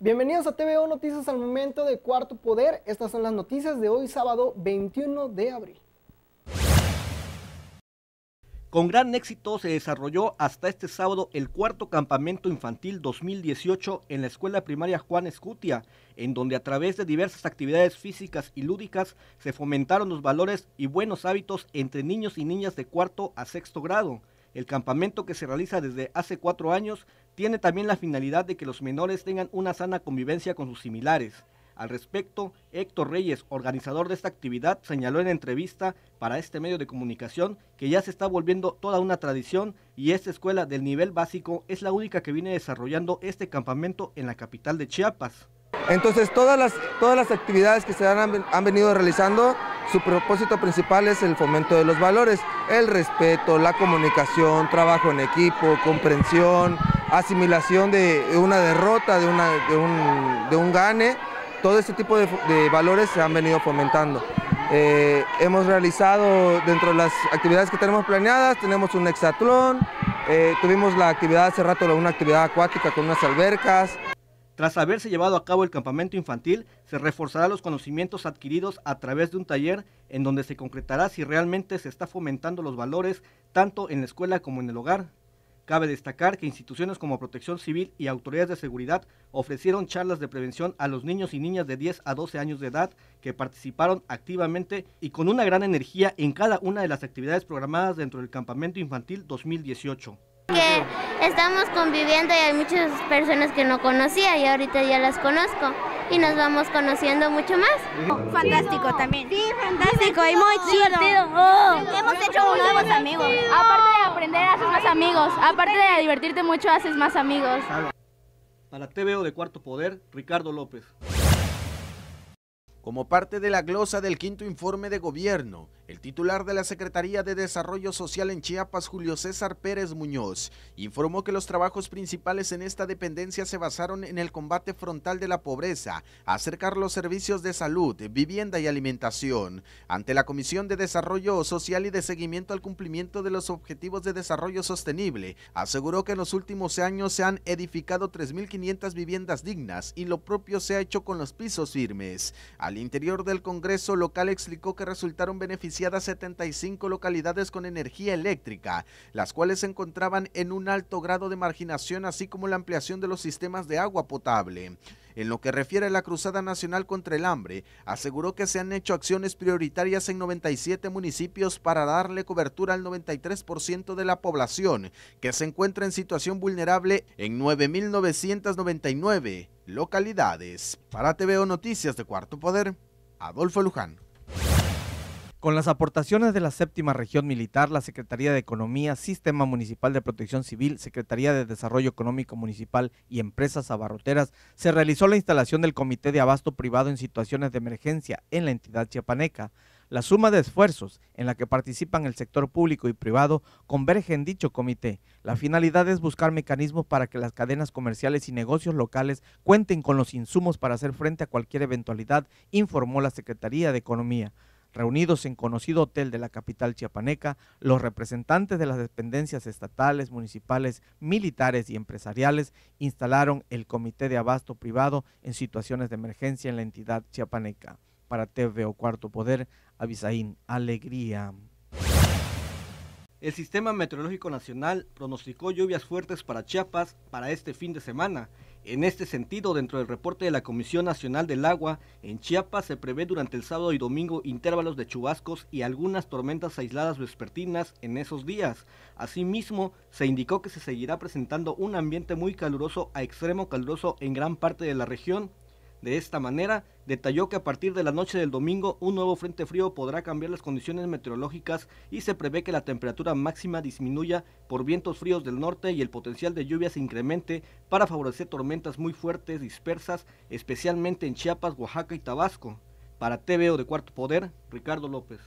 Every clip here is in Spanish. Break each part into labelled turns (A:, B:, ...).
A: Bienvenidos a TVO Noticias al Momento de Cuarto Poder. Estas son las noticias de hoy sábado 21 de abril.
B: Con gran éxito se desarrolló hasta este sábado el cuarto campamento infantil 2018 en la Escuela Primaria Juan Escutia, en donde a través de diversas actividades físicas y lúdicas se fomentaron los valores y buenos hábitos entre niños y niñas de cuarto a sexto grado. El campamento que se realiza desde hace cuatro años tiene también la finalidad de que los menores tengan una sana convivencia con sus similares. Al respecto, Héctor Reyes, organizador de esta actividad, señaló en entrevista para este medio de comunicación que ya se está volviendo toda una tradición y esta escuela del nivel básico es la única que viene desarrollando este campamento en la capital de Chiapas. Entonces todas las, todas las actividades que se
C: han, han venido realizando, su propósito principal es el fomento de los valores, el respeto, la comunicación, trabajo en equipo, comprensión, asimilación de una derrota, de, de, un, de un gane todo este tipo de, valores se han venido fomentando. Eh, hemos realizado dentro de las actividades que tenemos planeadas, tenemos un hexatlón, eh, tuvimos la actividad hace rato, una actividad acuática con
B: unas albercas. Tras haberse llevado a cabo el campamento infantil, se reforzará los conocimientos adquiridos a través de un taller en donde se concretará si realmente se está fomentando los valores tanto en la escuela como en el hogar Cabe destacar que instituciones como Protección Civil y autoridades de seguridad ofrecieron charlas de prevención a los niños y niñas de 10 a 12 años de edad que participaron activamente y con una gran energía en cada una de las actividades programadas dentro del Campamento Infantil 2018.
D: estamos conviviendo y hay muchas personas que no conocía y ahorita ya las conozco y nos vamos conociendo mucho más.
B: Fantástico también. Sí, fantástico y muy chido...
A: Hemos hecho nuevos amigos. Aparte de aprender, haces más amigos.
B: Aparte de divertirte mucho, haces más amigos. Para TVO de Cuarto Poder,
E: Ricardo López. Como parte de la glosa del quinto informe de gobierno, el titular de la Secretaría de Desarrollo Social en Chiapas, Julio César Pérez Muñoz, informó que los trabajos principales en esta dependencia se basaron en el combate frontal de la pobreza, acercar los servicios de salud, vivienda y alimentación. Ante la Comisión de Desarrollo Social y de Seguimiento al Cumplimiento de los Objetivos de Desarrollo Sostenible, aseguró que en los últimos años se han edificado 3.500 viviendas dignas y lo propio se ha hecho con los pisos firmes. Al interior del Congreso local explicó que resultaron beneficiados 75 localidades con energía eléctrica, las cuales se encontraban en un alto grado de marginación, así como la ampliación de los sistemas de agua potable. En lo que refiere a la Cruzada Nacional contra el Hambre, aseguró que se han hecho acciones prioritarias en 97 municipios para darle cobertura al 93% de la población que se encuentra en situación vulnerable en 9.999 localidades. Para TVO Noticias de Cuarto Poder, Adolfo Luján.
C: Con las aportaciones de la séptima región militar, la Secretaría de Economía, Sistema Municipal de Protección Civil, Secretaría de Desarrollo Económico Municipal y Empresas Abarroteras, se realizó la instalación del Comité de Abasto Privado en Situaciones de Emergencia en la entidad chiapaneca. La suma de esfuerzos en la que participan el sector público y privado converge en dicho comité. La finalidad es buscar mecanismos para que las cadenas comerciales y negocios locales cuenten con los insumos para hacer frente a cualquier eventualidad, informó la Secretaría de Economía. Reunidos en conocido hotel de la capital chiapaneca, los representantes de las dependencias estatales, municipales, militares y empresariales instalaron el Comité de Abasto Privado en situaciones de emergencia en la entidad chiapaneca. Para TVO Cuarto Poder, Avisaín, alegría.
B: El Sistema Meteorológico Nacional pronosticó lluvias fuertes para Chiapas para este fin de semana en este sentido, dentro del reporte de la Comisión Nacional del Agua, en Chiapas se prevé durante el sábado y domingo intervalos de chubascos y algunas tormentas aisladas vespertinas en esos días. Asimismo, se indicó que se seguirá presentando un ambiente muy caluroso a extremo caluroso en gran parte de la región de esta manera, detalló que a partir de la noche del domingo un nuevo frente frío podrá cambiar las condiciones meteorológicas y se prevé que la temperatura máxima disminuya por vientos fríos del norte y el potencial de lluvias incremente para favorecer tormentas muy fuertes dispersas, especialmente en Chiapas, Oaxaca y Tabasco. Para
E: TVO de Cuarto Poder, Ricardo López.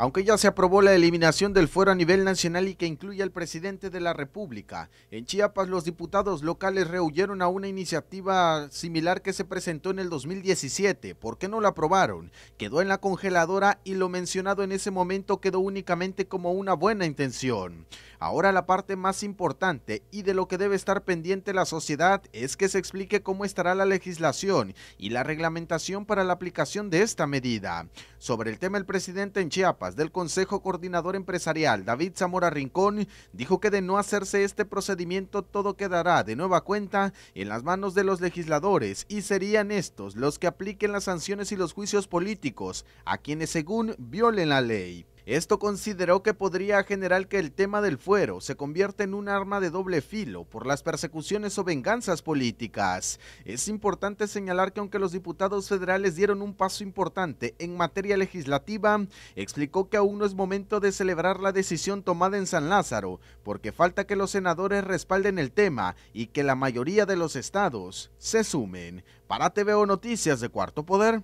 E: Aunque ya se aprobó la eliminación del fuero a nivel nacional y que incluye al presidente de la República, en Chiapas los diputados locales rehuyeron a una iniciativa similar que se presentó en el 2017. ¿Por qué no la aprobaron? Quedó en la congeladora y lo mencionado en ese momento quedó únicamente como una buena intención. Ahora la parte más importante y de lo que debe estar pendiente la sociedad es que se explique cómo estará la legislación y la reglamentación para la aplicación de esta medida. Sobre el tema el presidente en Chiapas del Consejo Coordinador Empresarial, David Zamora Rincón, dijo que de no hacerse este procedimiento todo quedará de nueva cuenta en las manos de los legisladores y serían estos los que apliquen las sanciones y los juicios políticos a quienes según violen la ley. Esto consideró que podría generar que el tema del fuero se convierta en un arma de doble filo por las persecuciones o venganzas políticas. Es importante señalar que aunque los diputados federales dieron un paso importante en materia legislativa, explicó que aún no es momento de celebrar la decisión tomada en San Lázaro, porque falta que los senadores respalden el tema y que la mayoría de los estados se sumen. Para TVO Noticias de Cuarto Poder,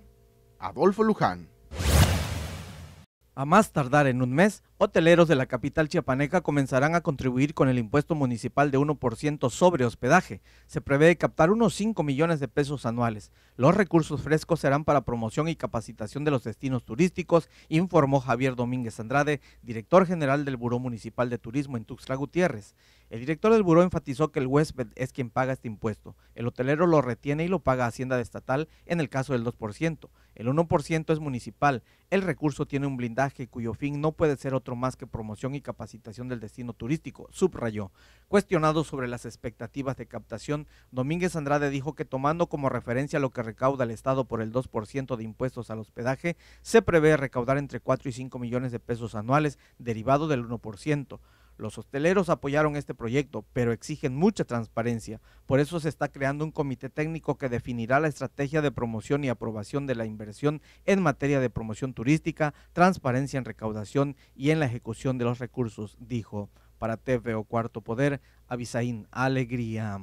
E: Adolfo Luján.
C: A más tardar en un mes, hoteleros de la capital chiapaneca comenzarán a contribuir con el impuesto municipal de 1% sobre hospedaje. Se prevé captar unos 5 millones de pesos anuales. Los recursos frescos serán para promoción y capacitación de los destinos turísticos, informó Javier Domínguez Andrade, director general del Buró Municipal de Turismo en Tuxtla Gutiérrez. El director del buró enfatizó que el huésped es quien paga este impuesto. El hotelero lo retiene y lo paga a Hacienda Estatal en el caso del 2%. El 1% es municipal. El recurso tiene un blindaje cuyo fin no puede ser otro más que promoción y capacitación del destino turístico, subrayó. Cuestionado sobre las expectativas de captación, Domínguez Andrade dijo que tomando como referencia lo que recauda el Estado por el 2% de impuestos al hospedaje, se prevé recaudar entre 4 y 5 millones de pesos anuales derivado del 1%. Los hosteleros apoyaron este proyecto, pero exigen mucha transparencia. Por eso se está creando un comité técnico que definirá la estrategia de promoción y aprobación de la inversión en materia de promoción turística, transparencia en recaudación y en la ejecución de los recursos, dijo. Para TVO Cuarto Poder, Avisaín Alegría.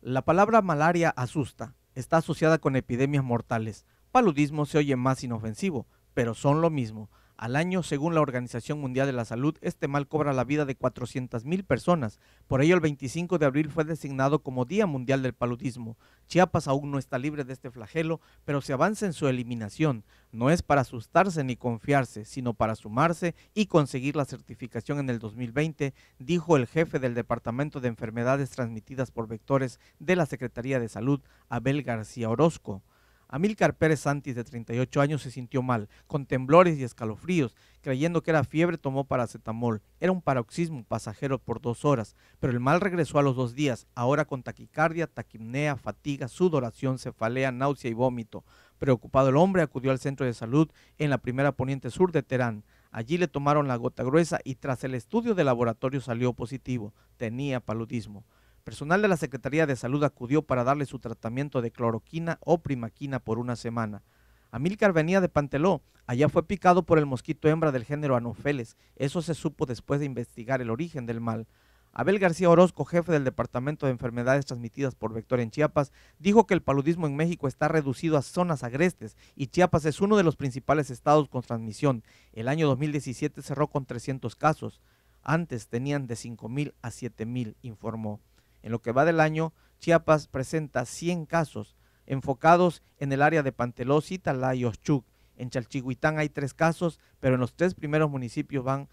C: La palabra malaria asusta. Está asociada con epidemias mortales. Paludismo se oye más inofensivo, pero son lo mismo. Al año, según la Organización Mundial de la Salud, este mal cobra la vida de 400.000 personas. Por ello, el 25 de abril fue designado como Día Mundial del Paludismo. Chiapas aún no está libre de este flagelo, pero se avanza en su eliminación. No es para asustarse ni confiarse, sino para sumarse y conseguir la certificación en el 2020, dijo el jefe del Departamento de Enfermedades Transmitidas por Vectores de la Secretaría de Salud, Abel García Orozco. Amílcar Pérez Santis, de 38 años, se sintió mal, con temblores y escalofríos. Creyendo que era fiebre, tomó paracetamol. Era un paroxismo pasajero por dos horas, pero el mal regresó a los dos días, ahora con taquicardia, taquimnea, fatiga, sudoración, cefalea, náusea y vómito. Preocupado el hombre acudió al centro de salud en la primera poniente sur de Terán. Allí le tomaron la gota gruesa y tras el estudio de laboratorio salió positivo. Tenía paludismo. Personal de la Secretaría de Salud acudió para darle su tratamiento de cloroquina o primaquina por una semana. Amilcar venía de Panteló, allá fue picado por el mosquito hembra del género Anopheles. Eso se supo después de investigar el origen del mal. Abel García Orozco, jefe del Departamento de Enfermedades Transmitidas por Vector en Chiapas, dijo que el paludismo en México está reducido a zonas agrestes y Chiapas es uno de los principales estados con transmisión. El año 2017 cerró con 300 casos. Antes tenían de 5.000 a 7.000, informó. En lo que va del año, Chiapas presenta 100 casos enfocados en el área de Pantelos, Citala y Ochuc. En Chalchihuitán hay tres casos, pero en los tres primeros municipios van,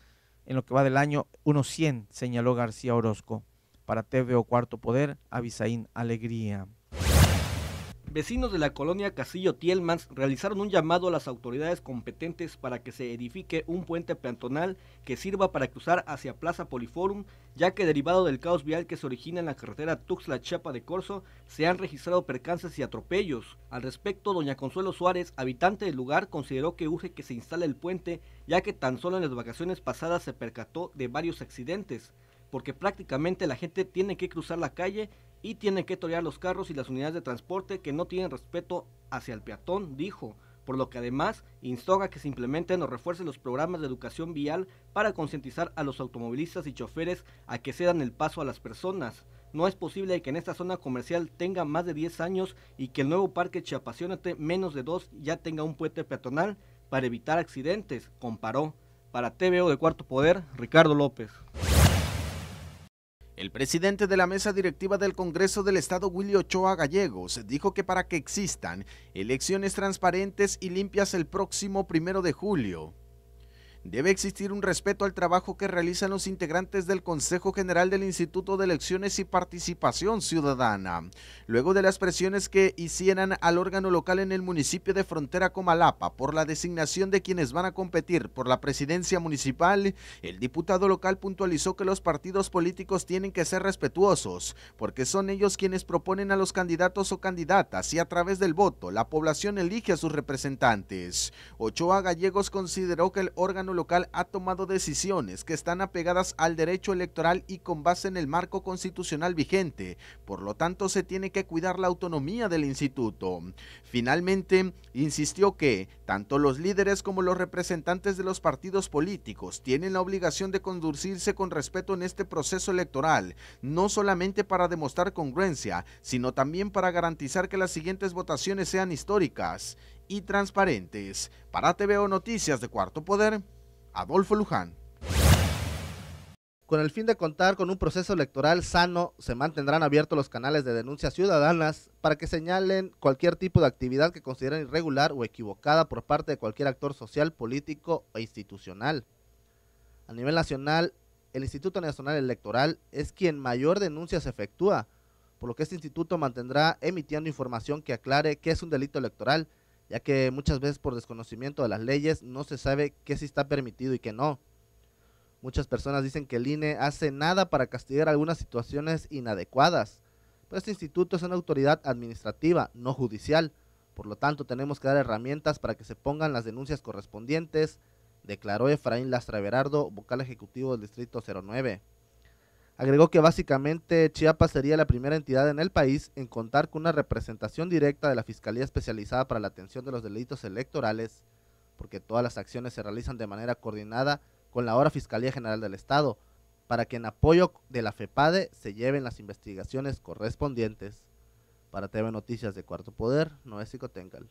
C: en lo que va del año, unos 100, señaló García Orozco. Para TVO Cuarto Poder, Avisaín Alegría
B: vecinos de la colonia Casillo Tielmans realizaron un llamado a las autoridades competentes para que se edifique un puente peatonal que sirva para cruzar hacia Plaza Poliforum, ya que derivado del caos vial que se origina en la carretera Tuxtla-Chiapa de corso se han registrado percances y atropellos. Al respecto, doña Consuelo Suárez, habitante del lugar, consideró que urge que se instale el puente, ya que tan solo en las vacaciones pasadas se percató de varios accidentes porque prácticamente la gente tiene que cruzar la calle y tiene que torear los carros y las unidades de transporte que no tienen respeto hacia el peatón, dijo por lo que además instoga que se implementen o refuercen los programas de educación vial para concientizar a los automovilistas y choferes a que cedan el paso a las personas. No es posible que en esta zona comercial tenga más de 10 años y que el nuevo parque Chiapasionate menos de 2 ya tenga un puente peatonal para evitar accidentes, comparó.
E: Para TVO de Cuarto Poder, Ricardo López. El presidente de la mesa directiva del Congreso del Estado, Willy Ochoa Gallegos, dijo que para que existan elecciones transparentes y limpias el próximo primero de julio, Debe existir un respeto al trabajo que realizan los integrantes del Consejo General del Instituto de Elecciones y Participación Ciudadana. Luego de las presiones que hicieran al órgano local en el municipio de Frontera Comalapa por la designación de quienes van a competir por la presidencia municipal, el diputado local puntualizó que los partidos políticos tienen que ser respetuosos, porque son ellos quienes proponen a los candidatos o candidatas y a través del voto la población elige a sus representantes. Ochoa Gallegos consideró que el órgano local ha tomado decisiones que están apegadas al derecho electoral y con base en el marco constitucional vigente, por lo tanto se tiene que cuidar la autonomía del instituto. Finalmente, insistió que tanto los líderes como los representantes de los partidos políticos tienen la obligación de conducirse con respeto en este proceso electoral, no solamente para demostrar congruencia, sino también para garantizar que las siguientes votaciones sean históricas y transparentes. Para TVO Noticias de Cuarto Poder,
D: Adolfo Luján. Con el fin de contar con un proceso electoral sano, se mantendrán abiertos los canales de denuncias ciudadanas para que señalen cualquier tipo de actividad que consideren irregular o equivocada por parte de cualquier actor social, político o institucional. A nivel nacional, el Instituto Nacional Electoral es quien mayor denuncia se efectúa, por lo que este instituto mantendrá emitiendo información que aclare que es un delito electoral ya que muchas veces por desconocimiento de las leyes no se sabe qué sí está permitido y qué no. Muchas personas dicen que el INE hace nada para castigar algunas situaciones inadecuadas, pero este instituto es una autoridad administrativa, no judicial, por lo tanto tenemos que dar herramientas para que se pongan las denuncias correspondientes, declaró Efraín Lastra vocal ejecutivo del Distrito 09. Agregó que básicamente Chiapas sería la primera entidad en el país en contar con una representación directa de la Fiscalía Especializada para la Atención de los Delitos Electorales, porque todas las acciones se realizan de manera coordinada con la ahora Fiscalía General del Estado, para que en apoyo de la FEPADE se lleven las investigaciones correspondientes. Para TV Noticias de Cuarto Poder, Noé Tengal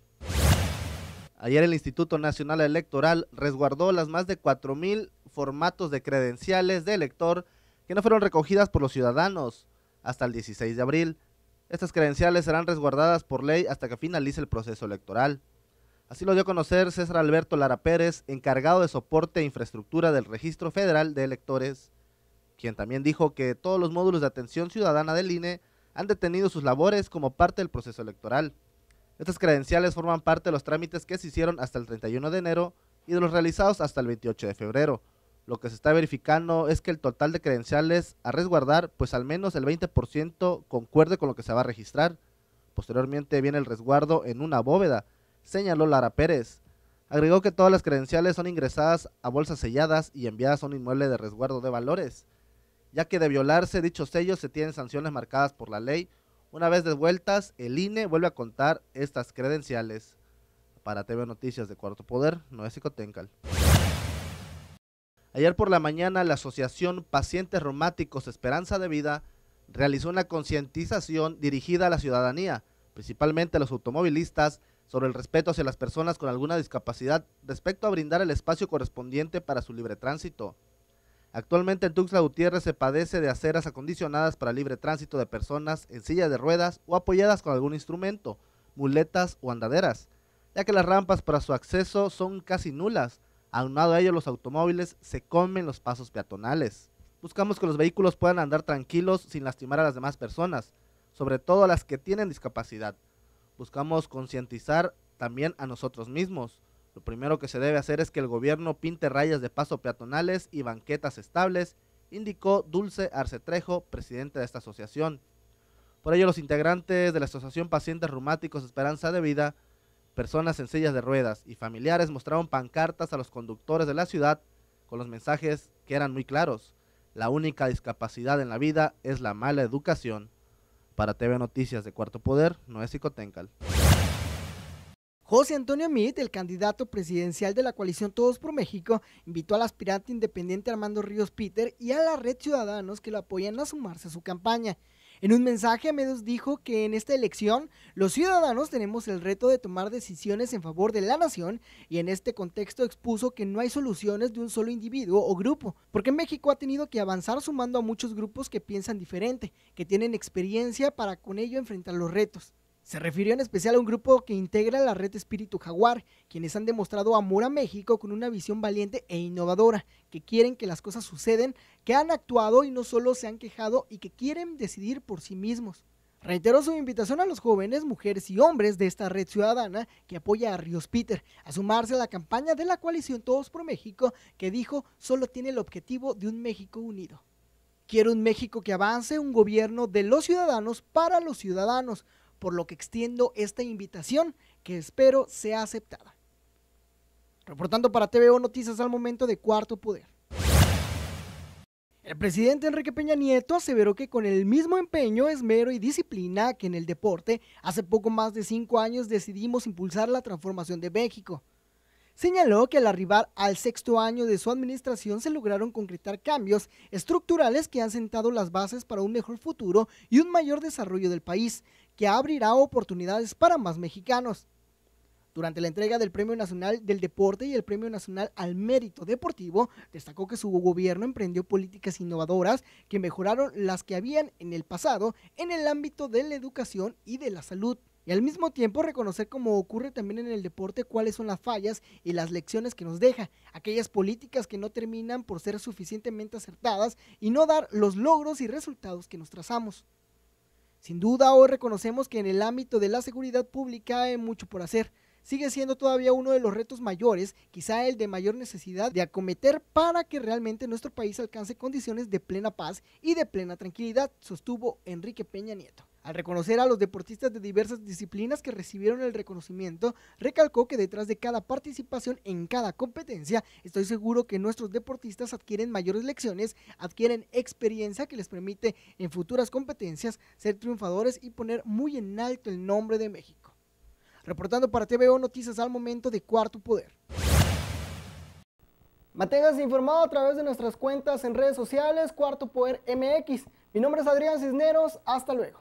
D: Ayer el Instituto Nacional Electoral resguardó las más de 4.000 formatos de credenciales de elector que no fueron recogidas por los ciudadanos hasta el 16 de abril. Estas credenciales serán resguardadas por ley hasta que finalice el proceso electoral. Así lo dio a conocer César Alberto Lara Pérez, encargado de soporte e infraestructura del Registro Federal de Electores, quien también dijo que todos los módulos de atención ciudadana del INE han detenido sus labores como parte del proceso electoral. Estas credenciales forman parte de los trámites que se hicieron hasta el 31 de enero y de los realizados hasta el 28 de febrero. Lo que se está verificando es que el total de credenciales a resguardar, pues al menos el 20% concuerde con lo que se va a registrar. Posteriormente viene el resguardo en una bóveda, señaló Lara Pérez. Agregó que todas las credenciales son ingresadas a bolsas selladas y enviadas a un inmueble de resguardo de valores, ya que de violarse dichos sellos se tienen sanciones marcadas por la ley. Una vez devueltas, el INE vuelve a contar estas credenciales. Para TV Noticias de Cuarto Poder, Noé Cicotencal. Ayer por la mañana la Asociación Pacientes Reumáticos Esperanza de Vida realizó una concientización dirigida a la ciudadanía, principalmente a los automovilistas, sobre el respeto hacia las personas con alguna discapacidad respecto a brindar el espacio correspondiente para su libre tránsito. Actualmente en Tuxtla Gutiérrez se padece de aceras acondicionadas para libre tránsito de personas en silla de ruedas o apoyadas con algún instrumento, muletas o andaderas, ya que las rampas para su acceso son casi nulas, Aunado a ello, los automóviles se comen los pasos peatonales. Buscamos que los vehículos puedan andar tranquilos sin lastimar a las demás personas, sobre todo a las que tienen discapacidad. Buscamos concientizar también a nosotros mismos. Lo primero que se debe hacer es que el gobierno pinte rayas de paso peatonales y banquetas estables, indicó Dulce Arcetrejo, presidente de esta asociación. Por ello, los integrantes de la Asociación Pacientes Reumáticos Esperanza de Vida Personas en sillas de ruedas y familiares mostraron pancartas a los conductores de la ciudad con los mensajes que eran muy claros. La única discapacidad en la vida es la mala educación. Para TV Noticias de Cuarto Poder, Noé Cicotencal.
A: José Antonio Meade, el candidato presidencial de la coalición Todos por México, invitó al aspirante independiente Armando Ríos Peter y a la red Ciudadanos que lo apoyan a sumarse a su campaña. En un mensaje a dijo que en esta elección los ciudadanos tenemos el reto de tomar decisiones en favor de la nación y en este contexto expuso que no hay soluciones de un solo individuo o grupo, porque México ha tenido que avanzar sumando a muchos grupos que piensan diferente, que tienen experiencia para con ello enfrentar los retos. Se refirió en especial a un grupo que integra la red Espíritu Jaguar, quienes han demostrado amor a México con una visión valiente e innovadora, que quieren que las cosas suceden, que han actuado y no solo se han quejado y que quieren decidir por sí mismos. Reiteró su invitación a los jóvenes, mujeres y hombres de esta red ciudadana que apoya a Ríos Peter a sumarse a la campaña de la coalición Todos por México, que dijo solo tiene el objetivo de un México unido. Quiero un México que avance, un gobierno de los ciudadanos para los ciudadanos, por lo que extiendo esta invitación que espero sea aceptada. Reportando para TVO Noticias al momento de Cuarto Poder. El presidente Enrique Peña Nieto aseveró que con el mismo empeño, esmero y disciplina que en el deporte, hace poco más de cinco años decidimos impulsar la transformación de México. Señaló que al arribar al sexto año de su administración se lograron concretar cambios estructurales que han sentado las bases para un mejor futuro y un mayor desarrollo del país, que abrirá oportunidades para más mexicanos. Durante la entrega del Premio Nacional del Deporte y el Premio Nacional al Mérito Deportivo, destacó que su gobierno emprendió políticas innovadoras que mejoraron las que habían en el pasado en el ámbito de la educación y de la salud y al mismo tiempo reconocer como ocurre también en el deporte cuáles son las fallas y las lecciones que nos deja, aquellas políticas que no terminan por ser suficientemente acertadas y no dar los logros y resultados que nos trazamos. Sin duda hoy reconocemos que en el ámbito de la seguridad pública hay mucho por hacer. Sigue siendo todavía uno de los retos mayores, quizá el de mayor necesidad de acometer para que realmente nuestro país alcance condiciones de plena paz y de plena tranquilidad, sostuvo Enrique Peña Nieto. Al reconocer a los deportistas de diversas disciplinas que recibieron el reconocimiento, recalcó que detrás de cada participación en cada competencia, estoy seguro que nuestros deportistas adquieren mayores lecciones, adquieren experiencia que les permite en futuras competencias ser triunfadores y poner muy en alto el nombre de México. Reportando para TVO Noticias al momento de Cuarto Poder. Manténgase informado a través de nuestras cuentas en redes sociales, Cuarto Poder MX. Mi nombre es Adrián Cisneros, hasta luego.